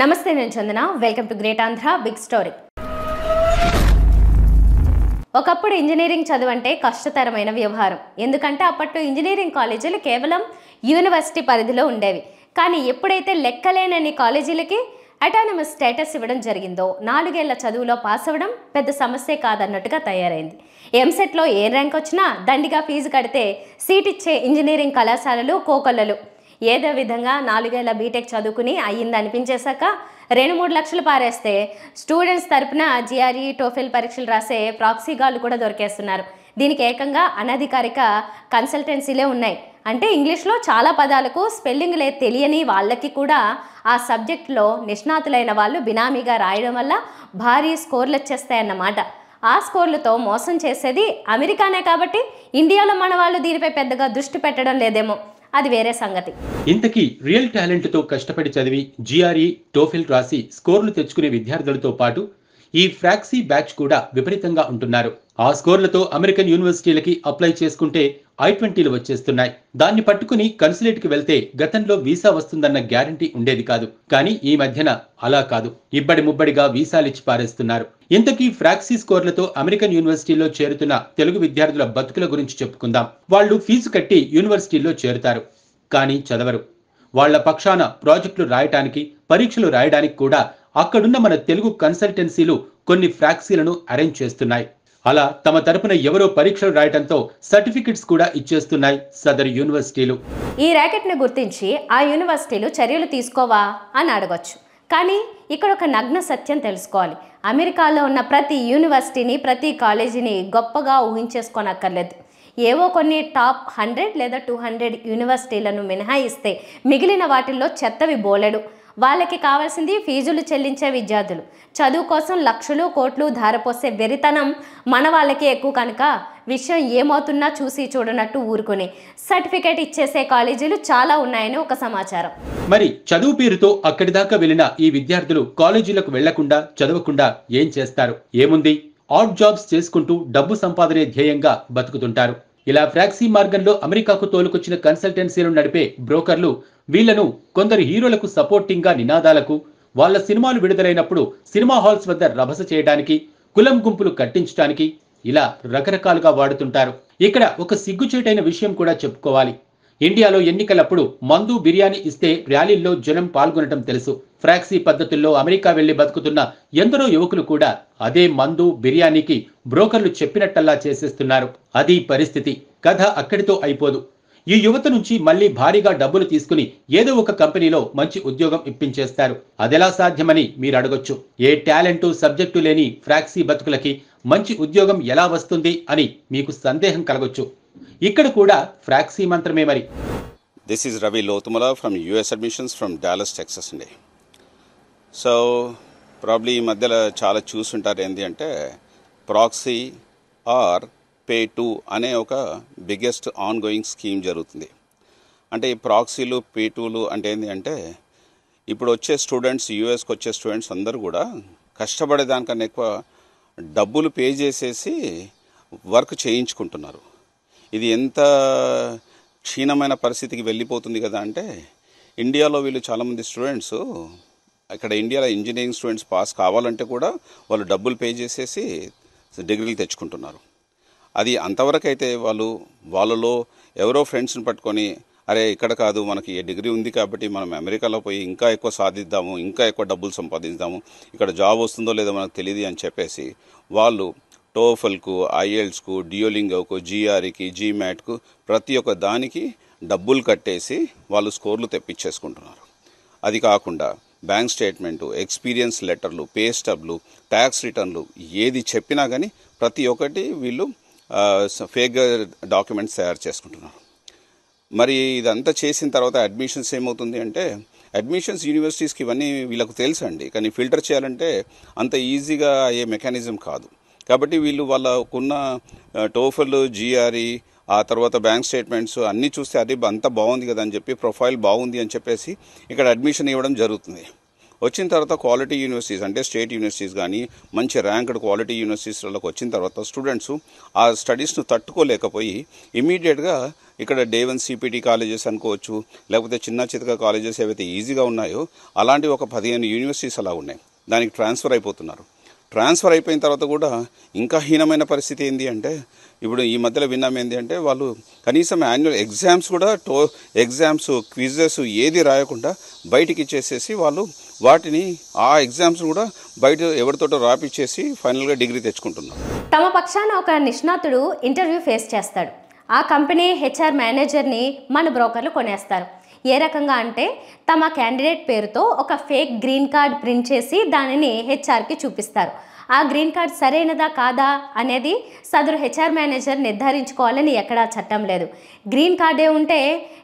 నమస్తే నేను Chandana welcome to great Andhra big story ఒకప్పుడు ఇంజనీరింగ్ చదువు అంటే కష్టతరమైన వ్యవహారం ఎందుకంటే అప్పట్లో ఇంజనీరింగ్ కాలేజీలు కేవలం యూనివర్సిటీ పరిధిలో ఉండేవి కానీ ఎప్పుడైతే లెక్కలేనని కాలేజీలకి అటానమస్ స్టేటస్ ఇవ్వడం జరిగిందో నాలుగేళ్ల చదువులో పాస్ అవ్వడం పెద్ద సమస్యే కాదన్నట్టుగా తయారైంది ఎంసెట్లో ఏ ర్యాంక్ వచ్చినా దండిగా ఫీజు కడితే సీట్ ఇచ్చే ఇంజనీరింగ్ కళాశాలలు కోకొల్లలు ఏదో విధంగా నాలుగేళ్ల బీటెక్ చదువుకుని అయ్యింది అనిపించేశాక రెండు మూడు లక్షలు పారేస్తే స్టూడెంట్స్ తరపున జిఆర్ఈ టోఫెల్ e, పరీక్షలు రాసే ప్రాక్సీగాళ్ళు కూడా దొరికేస్తున్నారు దీనికి ఏకంగా అనధికారిక కన్సల్టెన్సీలే ఉన్నాయి అంటే ఇంగ్లీష్లో చాలా పదాలకు స్పెల్లింగ్లే తెలియని వాళ్ళకి కూడా ఆ సబ్జెక్ట్లో నిష్ణాతులైన వాళ్ళు బినామీగా రాయడం వల్ల భారీ స్కోర్లు వచ్చేస్తాయన్నమాట ఆ స్కోర్లతో మోసం చేసేది అమెరికానే కాబట్టి ఇండియాలో మన వాళ్ళు దీనిపై పెద్దగా దృష్టి పెట్టడం లేదేమో అది వేరే సంగతి ఇంతకీ రియల్ టాలెంట్తో కష్టపడి చదివి జిఆర్ఈ టోఫిల్ రాసి స్కోర్లు తెచ్చుకునే విద్యార్థులతో పాటు ఈ ఫ్రాక్సీ బ్యాచ్ కూడా విపరీతంగా ఉంటున్నారు ఆ స్కోర్లతో అమెరికన్ యూనివర్సిటీలకి అప్లై చేసుకుంటే ఐ ట్వంటీలు వచ్చేస్తున్నాయి దాన్ని పట్టుకుని కన్సులేట్కి వెళ్తే గతంలో వీసా వస్తుందన్న గ్యారంటీ ఉండేది కాదు కానీ ఈ మధ్యన అలా కాదు ఇబ్బడి ముబ్బడిగా వీసాలిచ్చి పారేస్తున్నారు ఇంతకీ ఫ్రాక్సీ స్కోర్లతో అమెరికన్ యూనివర్సిటీల్లో చేరుతున్న తెలుగు విద్యార్థుల బతుకుల గురించి చెప్పుకుందాం వాళ్ళు ఫీజు కట్టి యూనివర్సిటీల్లో చేరుతారు కానీ చదవరు వాళ్ల పక్షాన ప్రాజెక్టులు రాయటానికి పరీక్షలు రాయడానికి కూడా అక్కడున్న మన తెలుగు కన్సల్టెన్సీలు కొన్ని ఫ్రాక్సీలను అరేంజ్ చేస్తున్నాయి అలా తమ తరపున ఎవరో పరీక్షలు రాయడంతో సర్టిఫికెట్స్ కూడా ఇచ్చేస్తున్నాయి సదర్ యూనివర్సిటీలు ఈ ను గుర్తించి ఆ యూనివర్సిటీలు చర్యలు తీసుకోవా అని అడగచ్చు కానీ ఇక్కడ ఒక నగ్న సత్యం తెలుసుకోవాలి అమెరికాలో ఉన్న ప్రతి యూనివర్సిటీని ప్రతి కాలేజీని గొప్పగా ఊహించేసుకోనక్కర్లేదు ఏవో కొన్ని టాప్ హండ్రెడ్ లేదా టూ హండ్రెడ్ యూనివర్సిటీలను మినహాయిస్తే మిగిలిన వాటిల్లో చెత్తవి బోలెడు వాళ్ళకి కావాల్సింది ఫీజులు చెల్లించే విద్యార్థులు చదువు కోసం లక్షలు కోట్లు ధారపోసే వెరితనం మన వాళ్ళకి ఎక్కువ కనుక విషయం ఏమవుతున్నా చూసి చూడనట్టు ఊరుకుని సర్టిఫికేట్ ఇచ్చేసే కాలేజీలు చాలా ఉన్నాయని ఒక సమాచారం మరి చదువు పేరుతో అక్కడి దాకా వెళ్ళిన ఈ విద్యార్థులు కాలేజీలకు వెళ్లకుండా చదవకుండా ఏం చేస్తారు ఏముంది ఆడ్ జాబ్స్ చేసుకుంటూ డబ్బు సంపాదనే ధ్యేయంగా బతుకుతుంటారు ఇలా ఫ్రాక్సీ మార్గంలో అమెరికాకు తోలుకొచ్చిన కన్సల్టెన్సీలు నడిపే బ్రోకర్లు వీళ్లను కొందరు హీరోలకు సపోర్టింగ్గా నినాదాలకు వాళ్ల సినిమాలు విడుదలైనప్పుడు సినిమా హాల్స్ వద్ద రభస చేయడానికి కులం గుంపులు కట్టించడానికి ఇలా రకరకాలుగా వాడుతుంటారు ఇక్కడ ఒక సిగ్గుచేటైన విషయం కూడా చెప్పుకోవాలి ఇండియాలో ఎన్నికలప్పుడు మందు బిర్యానీ ఇస్తే ర్యాలీల్లో జనం పాల్గొనటం తెలుసు ఫ్రాక్సీ పద్ధతుల్లో అమెరికా వెళ్లి బతుకుతున్న ఎందరో యువకులు కూడా అదే మందు బిర్యానీకి బ్రోకర్లు చెప్పినట్టల్లా చేసేస్తున్నారు అది పరిస్థితి కథ అక్కడితో అయిపోదు ఈ యువత నుంచి మళ్ళీ భారీగా డబ్బులు తీసుకుని ఏదో ఒక కంపెనీలో మంచి ఉద్యోగం ఇప్పించేస్తారు అదెలా సాధ్యమని మీరు అడగొచ్చు ఏ టాలెంటు సబ్జెక్టు లేని ఫ్రాక్సీ బతుకులకి మంచి ఉద్యోగం ఎలా వస్తుంది అని మీకు సందేహం కలగొచ్చు ఇక్కడ కూడా ఫ్రాక్సీ మంత్రమే మరి this is Ravi Lothumala from US admissions from Dallas Texas అండి సో ప్రాబ్లీ ఈ మధ్యలో చాలా చూసుంటారు ఏంటి అంటే ప్రాక్సీ ఆర్ పే టూ అనే ఒక బిగ్గెస్ట్ ఆన్ గోయింగ్ స్కీమ్ జరుగుతుంది అంటే ఈ ప్రాక్సీలు పే టూలు అంటే ఏంటి అంటే ఇప్పుడు వచ్చే స్టూడెంట్స్ యూఎస్కి వచ్చే స్టూడెంట్స్ అందరూ కూడా కష్టపడే దానికన్నా ఎక్కువ డబ్బులు పే చేసేసి వర్క్ చేయించుకుంటున్నారు ఇది ఎంత క్షీణమైన పరిస్థితికి వెళ్ళిపోతుంది కదా అంటే ఇండియాలో వీళ్ళు చాలామంది స్టూడెంట్స్ ఇక్కడ ఇండియాలో ఇంజనీరింగ్ స్టూడెంట్స్ పాస్ కావాలంటే కూడా వాళ్ళు డబ్బులు పే చేసేసి డిగ్రీలు తెచ్చుకుంటున్నారు అది అంతవరకైతే వాళ్ళు వాళ్ళలో ఎవరో ఫ్రెండ్స్ని పట్టుకొని అరే ఇక్కడ కాదు మనకి డిగ్రీ ఉంది కాబట్టి మనం అమెరికాలో పోయి ఇంకా ఎక్కువ సాధిద్దాము ఇంకా ఎక్కువ డబ్బులు సంపాదిద్దాము ఇక్కడ జాబ్ వస్తుందో లేదో మనకు తెలియదు అని చెప్పేసి వాళ్ళు టోఫల్కు ఐఎల్స్కు డియోలింగోకు జీఆర్కి జీమ్యాట్కు ప్రతి ఒక్క దానికి డబ్బులు కట్టేసి వాళ్ళు స్కోర్లు తెప్పించేసుకుంటున్నారు అది కాకుండా బ్యాంక్ స్టేట్మెంటు ఎక్స్పీరియన్స్ లెటర్లు పే స్టబ్లు ట్యాక్స్ రిటర్న్లు ఏది చెప్పినా కానీ ప్రతి ఒక్కటి వీళ్ళు ఫేక్ డాక్యుమెంట్స్ తయారు చేసుకుంటున్నారు మరి ఇదంతా చేసిన తర్వాత అడ్మిషన్స్ ఏమవుతుంది అంటే అడ్మిషన్స్ యూనివర్సిటీస్కి ఇవన్నీ వీళ్ళకు తెలుసండి కానీ ఫిల్టర్ చేయాలంటే అంత ఈజీగా అయ్యే మెకానిజం కాదు కాబట్టి వీళ్ళు వాళ్ళకున్న టోఫల్ జిఆర్ఈ ఆ తర్వాత బ్యాంక్ స్టేట్మెంట్స్ అన్నీ చూస్తే అది అంత బాగుంది కదా అని చెప్పి ప్రొఫైల్ బాగుంది అని చెప్పేసి ఇక్కడ అడ్మిషన్ ఇవ్వడం జరుగుతుంది వచ్చిన తర్వాత క్వాలిటీ యూనివర్సిటీస్ అంటే స్టేట్ యూనివర్సిటీస్ కానీ మంచి ర్యాంక్డ్ క్వాలిటీ యూనివర్సిటీస్లోకి వచ్చిన తర్వాత స్టూడెంట్స్ ఆ స్టడీస్ను తట్టుకోలేకపోయి ఇమీడియట్గా ఇక్కడ డే వన్ సిపిటీ కాలేజెస్ అనుకోవచ్చు లేకపోతే చిన్న చితక కాలేజెస్ ఏవైతే ఈజీగా ఉన్నాయో అలాంటి ఒక పదిహేను యూనివర్సిటీస్ అలా ఉన్నాయి దానికి ట్రాన్స్ఫర్ అయిపోతున్నారు ట్రాన్స్ఫర్ అయిపోయిన తర్వాత కూడా ఇంకా హీనమైన పరిస్థితి ఏంటి అంటే ఇప్పుడు ఈ మధ్యలో విన్నాం ఏంటి అంటే వాళ్ళు కనీసం యాన్యువల్ ఎగ్జామ్స్ కూడా టో ఎగ్జామ్స్ క్విజెస్ ఏది రాయకుండా బయటికి ఇచ్చేసేసి వాళ్ళు వాటిని ఆ ఎగ్జామ్స్ కూడా బయట ఎవరితోటో రాపిచ్చేసి ఫైనల్గా డిగ్రీ తెచ్చుకుంటున్నారు తమ పక్షాన ఒక నిష్ణాతుడు ఇంటర్వ్యూ ఫేస్ చేస్తాడు ఆ కంపెనీ హెచ్ఆర్ మేనేజర్ని మన బ్రోకర్లు కొనేస్తారు ఏ రకంగా అంటే తమ క్యాండిడేట్ పేరుతో ఒక ఫేక్ గ్రీన్ కార్డ్ ప్రింట్ చేసి దానిని హెచ్ఆర్కి చూపిస్తారు ఆ గ్రీన్ కార్డ్ సరైనదా కాదా అనేది సదరు హెచ్ఆర్ మేనేజర్ నిర్ధారించుకోవాలని ఎక్కడా చట్టం లేదు గ్రీన్ కార్డే ఉంటే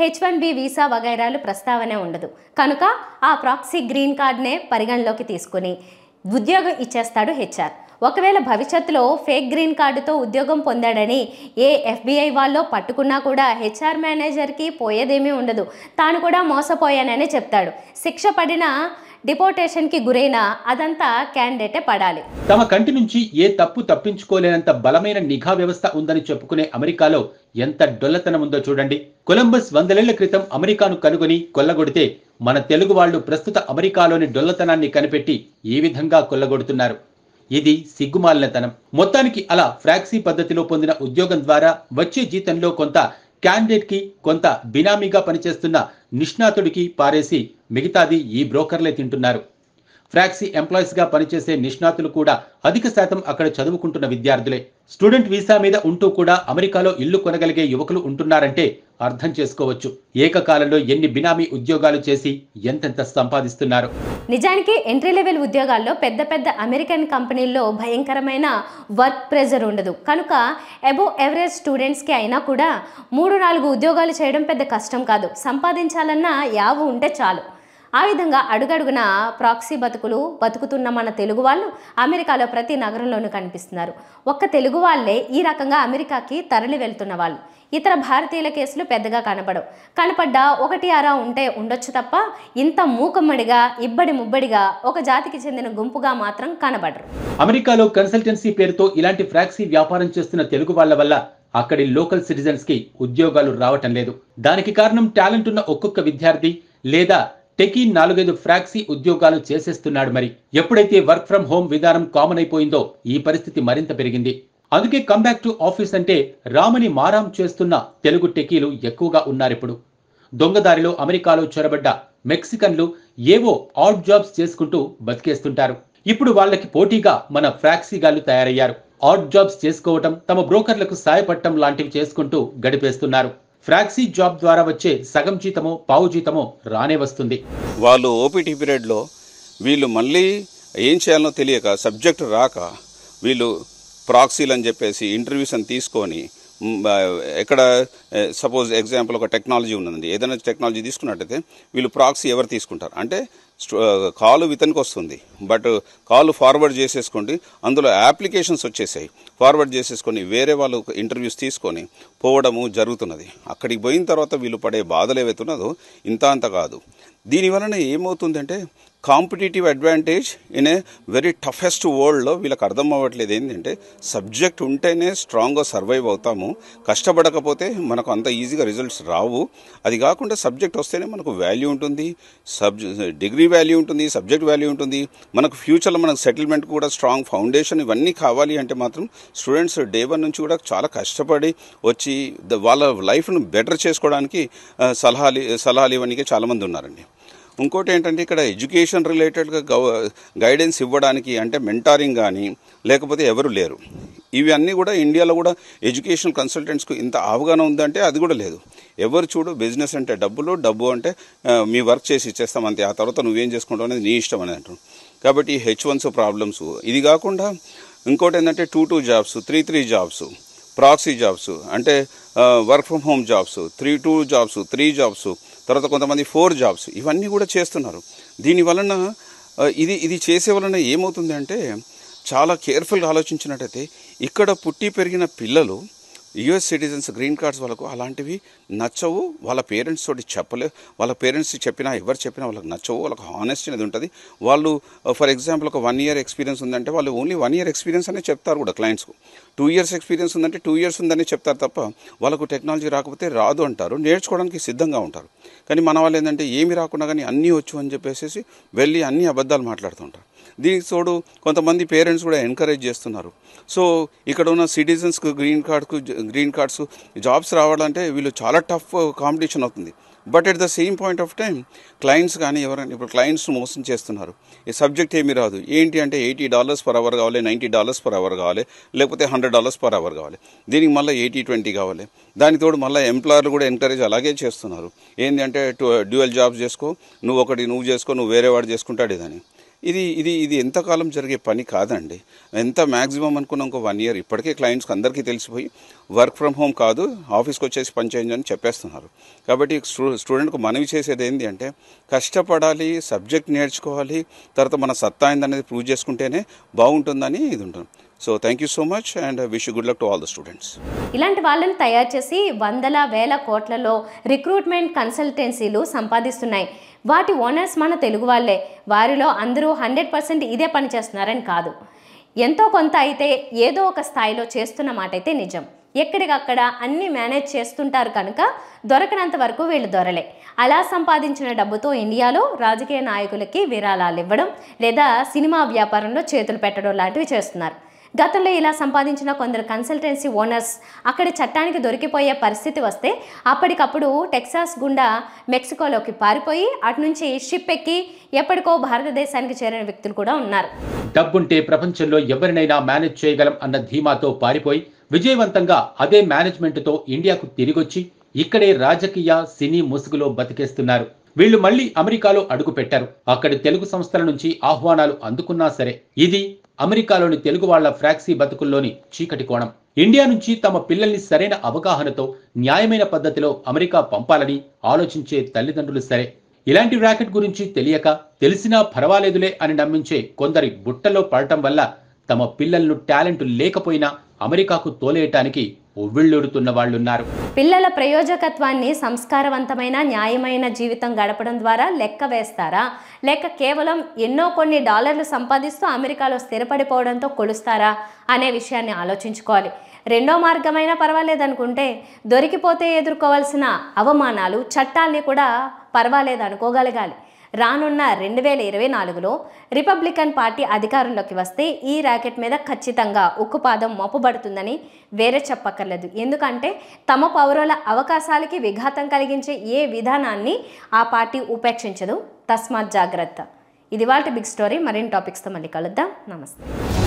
హెచ్ వన్ బి వీసా వగైరాలు ప్రస్తావనే ఉండదు కనుక ఆ ప్రాక్సీ గ్రీన్ కార్డ్నే పరిగణలోకి తీసుకుని ఉద్యోగం ఇచ్చేస్తాడు హెచ్ఆర్ ఒకవేళ భవిష్యత్తులో ఫేక్ గ్రీన్ కార్డుతో ఉద్యోగం పొందాడని ఏ ఎఫ్బీఐ వాళ్ళో పట్టుకున్నా కూడా హెచ్ఆర్ మేనేజర్కి పోయేదేమీ ఉండదు తాను కూడా మోసపోయాననే చెప్తాడు శిక్ష పడిన డిపోటేషన్ గురైన అదంతా క్యాండిడేటే పడాలి తమ కంటి నుంచి ఏ తప్పు తప్పించుకోలేనంత బలమైన నిఘా వ్యవస్థ ఉందని చెప్పుకునే అమెరికాలో ఎంత డొల్లతనం ఉందో చూడండి కొలంబస్ వందలేళ్ల క్రితం అమెరికాను కనుగొని కొల్లగొడితే మన తెలుగు వాళ్ళు ప్రస్తుత అమెరికాలోని డొల్లతనాన్ని కనిపెట్టి ఈ విధంగా కొల్లగొడుతున్నారు ఇది సిగ్గుమాలినతనం మొత్తానికి అలా ఫ్రాక్సీ పద్ధతిలో పొందిన ఉద్యోగం ద్వారా వచ్చే జీతంలో కొంత క్యాండిడేట్కి కొంత బినామీగా పనిచేస్తున్న నిష్ణాతుడికి పారేసి మిగతాది ఈ బ్రోకర్లే తింటున్నారు ఫ్రాక్సీ గా పనిచేసే నిష్ణాతులు కూడా అధిక శాతం అక్కడ చదువుకుంటున్న విద్యార్థులే స్టూడెంట్ వీసా మీద ఉంటూ కూడా అమెరికాలో ఇల్లు కొనగలిగే యువకులు ఉంటున్నారంటే అర్థం చేసుకోవచ్చు ఏకకాలంలో ఎన్ని బినామీ ఉద్యోగాలు చేసి ఎంతెంత సంపాదిస్తున్నారు నిజానికి ఎంట్రీ లెవెల్ ఉద్యోగాల్లో పెద్ద పెద్ద అమెరికన్ కంపెనీల్లో భయంకరమైన వర్క్ ప్రెజర్ ఉండదు కనుక అబో ఎవరేజ్ స్టూడెంట్స్కి అయినా కూడా మూడు నాలుగు ఉద్యోగాలు చేయడం పెద్ద కష్టం కాదు సంపాదించాలన్నా యావు ఉంటే చాలు ఆ విధంగా అడుగడుగున ప్రాక్సీ బతుకులు బతుకుతున్న మన తెలుగు వాళ్ళు అమెరికాలో ప్రతి నగరంలోనూ కనిపిస్తున్నారు ఒక్క తెలుగు వాళ్ళే ఈ రకంగా అమెరికాకి తరలి వెళ్తున్న వాళ్ళు ఇతర భారతీయుల కేసులు పెద్దగా కనపడవు కనపడ్డా ఒకటి అరా ఉంటే ఉండొచ్చు తప్ప ఇంత మూకమ్మడిగా ఇబ్బడి ముబ్బడిగా ఒక జాతికి చెందిన గుంపుగా మాత్రం కనబడరు అమెరికాలో కన్సల్టెన్సీ పేరుతో ఇలాంటి ఫ్రాక్సీ వ్యాపారం చేస్తున్న తెలుగు వాళ్ల వల్ల అక్కడి లోకల్ సిటిజన్స్ కి ఉద్యోగాలు రావటం లేదు దానికి కారణం టాలెంట్ ఉన్న ఒక్కొక్క విద్యార్థి లేదా టెకీ నాలుగైదు ఫ్రాక్సీ ఉద్యోగాలు చేసేస్తున్నాడు మరి ఎప్పుడైతే వర్క్ ఫ్రం హోమ్ విధానం కామన్ అయిపోయిందో ఈ పరిస్థితి మరింత పెరిగింది అందుకే కంబ్యాక్ టు ఆఫీస్ అంటే రామని మారాం చేస్తున్న తెలుగు టెకీలు ఎక్కువగా ఉన్నారిప్పుడు దొంగదారిలో అమెరికాలో చొరబడ్డ మెక్సికన్లు ఏవో ఆడ్ జాబ్స్ చేసుకుంటూ బతికేస్తుంటారు ఇప్పుడు వాళ్ళకి పోటీగా మన ఫ్రాక్సీగాళ్ళు తయారయ్యారు ఆడ్ జాబ్స్ చేసుకోవటం తమ బ్రోకర్లకు సాయపడటం లాంటివి చేసుకుంటూ గడిపేస్తున్నారు ఫ్రాక్సీ జాబ్ ద్వారా వచ్చే సగం జీతమో పావు జీతమో రానే వస్తుంది వాళ్ళు ఓపీటీ పీరియడ్లో వీళ్ళు మళ్ళీ ఏం చేయాలో తెలియక సబ్జెక్ట్ రాక వీళ్ళు ప్రాక్సీలు అని చెప్పేసి ఇంటర్వ్యూస్ అని తీసుకొని ఎక్కడ సపోజ్ ఎగ్జాంపుల్ ఒక టెక్నాలజీ ఉన్నది ఏదైనా టెక్నాలజీ తీసుకున్నట్టయితే వీళ్ళు ప్రాక్సీ ఎవరు తీసుకుంటారు అంటే కాలు ఇతనికి వస్తుంది బట్ కాలు ఫార్వర్డ్ చేసేసుకోండి అందులో అప్లికేషన్స్ వచ్చేసాయి ఫార్వర్డ్ చేసేసుకొని వేరే వాళ్ళు ఇంటర్వ్యూస్ తీసుకొని పోవడము జరుగుతున్నది అక్కడికి పోయిన తర్వాత వీళ్ళు పడే బాధలు ఏవైతున్నదో ఇంత అంత కాదు దీనివలన ఏమవుతుందంటే competitive advantage in a very toughest వరల్డ్లో వీళ్ళకి అర్థం అవ్వట్లేదు ఏంటంటే సబ్జెక్ట్ ఉంటేనే స్ట్రాంగ్గా సర్వైవ్ అవుతాము కష్టపడకపోతే మనకు అంత ఈజీగా రిజల్ట్స్ రావు అది కాకుండా సబ్జెక్ట్ వస్తేనే మనకు వాల్యూ ఉంటుంది సబ్జె డిగ్రీ వాల్యూ ఉంటుంది సబ్జెక్ట్ వాల్యూ ఉంటుంది మనకు ఫ్యూచర్లో మనకు సెటిల్మెంట్ కూడా స్ట్రాంగ్ ఫౌండేషన్ ఇవన్నీ కావాలి అంటే మాత్రం స్టూడెంట్స్ డే వన్ నుంచి కూడా చాలా కష్టపడి వచ్చి వాళ్ళ లైఫ్ను బెటర్ చేసుకోవడానికి సలహాలు సలహాలు ఇవన్నీ చాలామంది ఉన్నారండి ఇంకోటి ఏంటంటే ఇక్కడ ఎడ్యుకేషన్ రిలేటెడ్గా గైడెన్స్ ఇవ్వడానికి అంటే మెంటారింగ్ కానీ లేకపోతే ఎవరు లేరు ఇవన్నీ కూడా ఇండియాలో కూడా ఎడ్యుకేషన్ కన్సల్టెంట్స్కు ఇంత అవగాహన ఉందంటే అది కూడా లేదు ఎవరు చూడు బిజినెస్ అంటే డబ్బులు డబ్బు అంటే మీ వర్క్ చేసి ఇచ్చేస్తాం అంతే ఆ తర్వాత నువ్వేం చేసుకుంటావు అనేది నీ ఇష్టం అని అంటున్నాను కాబట్టి హెచ్ వన్స్ ప్రాబ్లమ్స్ ఇది కాకుండా ఇంకోటి ఏంటంటే two two jobs three three jobs proxy jobs అంటే work from home jobs three two jobs three jobs తర్వాత కొంతమంది ఫోర్ జాబ్స్ ఇవన్నీ కూడా చేస్తున్నారు దీని వలన ఇది ఇది చేసే వలన ఏమవుతుంది అంటే చాలా కేర్ఫుల్గా ఆలోచించినట్టయితే ఇక్కడ పుట్టి పెరిగిన పిల్లలు యుఎస్ సిటిజన్స్ గ్రీన్ కార్డ్స్ వాళ్ళకు అలాంటివి నచ్చవు వాళ్ళ పేరెంట్స్ తోటి చెప్పలే వాళ్ళ పేరెంట్స్ చెప్పినా ఎవరు చెప్పినా వాళ్ళకి నచ్చవు వాళ్ళకి హానెస్టీ అనేది ఉంటుంది వాళ్ళు ఫర్ uh, ఎగ్జాంపుల్ ఒక వన్ ఇయర్ ఎక్స్పీరియన్స్ ఉందంటే వాళ్ళు ఓన్లీ వన్ ఇయర్ ఎక్స్పీరియన్స్ అనే చెప్తారు కూడా క్లయింట్స్కు టూ ఇయర్స్ ఎక్స్పీరియన్స్ ఉందంటే టూ ఇయర్స్ ఉందని చెప్తారు తప్ప వాళ్ళకు టెక్నాలజీ రాకపోతే రాదు అంటారు నేర్చుకోవడానికి సిద్ధంగా ఉంటారు కానీ మన వాళ్ళు ఏంటంటే ఏమి రాకుండా కానీ అన్నీ వచ్చు అని చెప్పేసి వెళ్ళి అన్ని అబద్ధాలు మాట్లాడుతుంటారు దీనికి తోడు కొంతమంది పేరెంట్స్ కూడా ఎంకరేజ్ చేస్తున్నారు సో ఇక్కడ ఉన్న సిటిజన్స్కు గ్రీన్ కార్డ్కు గ్రీన్ కార్డ్స్ జాబ్స్ రావాలంటే వీళ్ళు చాలా టఫ్ కాంపిటీషన్ అవుతుంది but at the same point of time clients కానీ ఎవరైనా ఇప్పుడు క్లయింట్స్ మోసం చేస్తున్నారు ఈ సబ్జెక్ట్ ఏమీ రాదు ఏంటి అంటే ఎయిటీ డాలర్స్ పర్ అవర్ కావాలి నైంటీ డాలర్స్ పర్ అవర్ కావాలి లేకపోతే హండ్రెడ్ డాలర్స్ పర్ అవర్ కావాలి దీనికి మళ్ళీ ఎయిటీ ట్వంటీ కావాలి దానికి తోడు మళ్ళీ ఎంప్లాయర్లు కూడా ఎంకరేజ్ అలాగే చేస్తున్నారు ఏంటి అంటే డ్యూయల్ జాబ్స్ చేసుకో నువ్వు ఒకటి నువ్వు చేసుకో నువ్వు వేరే వాడు చేసుకుంటాడు ఇదని ఇది ఇది ఇది ఎంతకాలం జరిగే పని కాదండి ఎంత మ్యాక్సిమం అనుకున్నాం ఒక వన్ ఇయర్ ఇప్పటికే క్లయింట్స్కి అందరికీ తెలిసిపోయి వర్క్ ఫ్రమ్ హోమ్ కాదు ఆఫీస్కి వచ్చేసి పనిచేయండి అని చెప్పేస్తున్నారు కాబట్టి స్టూ స్టూడెంట్కు మనవి చేసేది ఏంటి అంటే కష్టపడాలి సబ్జెక్ట్ నేర్చుకోవాలి తర్వాత మన సత్తా ఏందనేది ప్రూవ్ చేసుకుంటేనే బాగుంటుందని ఇది ఉంటుంది so thank you so much and wish good luck to all the students ఇలాంటి వాళ్ళని తయారు చేసి వందల వేల కోట్లలో రిక్రూట్మెంట్ కన్సల్టెన్సీలు సంపాదిస్తున్నాయి వాటి ఓనర్స్ మన తెలుగు వాళ్ళే వారిలో అందరూ హండ్రెడ్ పర్సెంట్ ఇదే పని చేస్తున్నారని కాదు ఎంతో కొంత అయితే ఏదో ఒక స్థాయిలో చేస్తున్న మాట అయితే నిజం ఎక్కడికక్కడ అన్ని మేనేజ్ చేస్తుంటారు కనుక దొరకనంత వరకు వీళ్ళు దొరలే అలా సంపాదించిన డబ్బుతో ఇండియాలో రాజకీయ నాయకులకి విరాళాలు ఇవ్వడం లేదా సినిమా వ్యాపారంలో చేతులు పెట్టడం లాంటివి చేస్తున్నారు గతంలో ఇలా సంపాదించిన కొందరు కన్సల్టెన్సీ ఓనర్స్ అక్కడ చట్టానికి దొరికిపోయే పరిస్థితి వస్తే అప్పటికప్పుడు టెక్సాస్ గుండా మెక్సికోలోకి పారిపోయి అటు నుంచి షిప్ ఎక్కి ఎప్పటికో భారతదేశానికి చేరిన వ్యక్తులు కూడా ఉన్నారు డబ్బుంటే ప్రపంచంలో ఎవరినైనా మేనేజ్ చేయగలం అన్న ధీమాతో పారిపోయి విజయవంతంగా అదే మేనేజ్మెంట్తో ఇండియాకు తిరిగొచ్చి ఇక్కడే రాజకీయ సినీ ముసుగులో బతికేస్తున్నారు వీళ్లు మళ్లీ అమెరికాలో అడుగు పెట్టారు అక్కడి తెలుగు సంస్థల నుంచి ఆహ్వానాలు అందుకున్నా సరే ఇది అమెరికాలోని తెలుగు వాళ్ల ఫ్రాక్సీ బతుకుల్లోని చీకటి కోణం ఇండియా నుంచి తమ పిల్లల్ని సరైన అవగాహనతో న్యాయమైన పద్ధతిలో అమెరికా పంపాలని ఆలోచించే తల్లిదండ్రులు సరే ఇలాంటి ర్యాకెట్ గురించి తెలియక తెలిసినా పర్వాలేదులే అని నమ్మించే కొందరి బుట్టలో పడటం వల్ల తమ పిల్లలను టాలెంట్ లేకపోయినా అమెరికాకు తోలేయటానికి ఉవ్విళ్ళూరుతున్న వాళ్ళున్నారు పిల్లల ప్రయోజకత్వాన్ని సంస్కారవంతమైన న్యాయమైన జీవితం గడపడం ద్వారా లెక్క వేస్తారా లేక కేవలం ఎన్నో కొన్ని డాలర్లు సంపాదిస్తూ అమెరికాలో స్థిరపడిపోవడంతో కొలుస్తారా అనే విషయాన్ని ఆలోచించుకోవాలి రెండో మార్గమైనా పర్వాలేదనుకుంటే దొరికిపోతే ఎదుర్కోవాల్సిన అవమానాలు చట్టాల్ని కూడా పర్వాలేదు అనుకోగలగాలి రానున్న రెండు వేల ఇరవై నాలుగులో రిపబ్లికన్ పార్టీ అధికారంలోకి వస్తే ఈ ర్యాకెట్ మీద ఖచ్చితంగా ఉక్కుపాదం మోపబడుతుందని వేరే చెప్పక్కర్లేదు ఎందుకంటే తమ పౌరుల అవకాశాలకి విఘాతం కలిగించే ఏ విధానాన్ని ఆ పార్టీ ఉపేక్షించదు తస్మాత్ జాగ్రత్త ఇది వాళ్ళ బిగ్ స్టోరీ మరిన్ని టాపిక్స్తో మళ్ళీ కలుద్దాం నమస్తే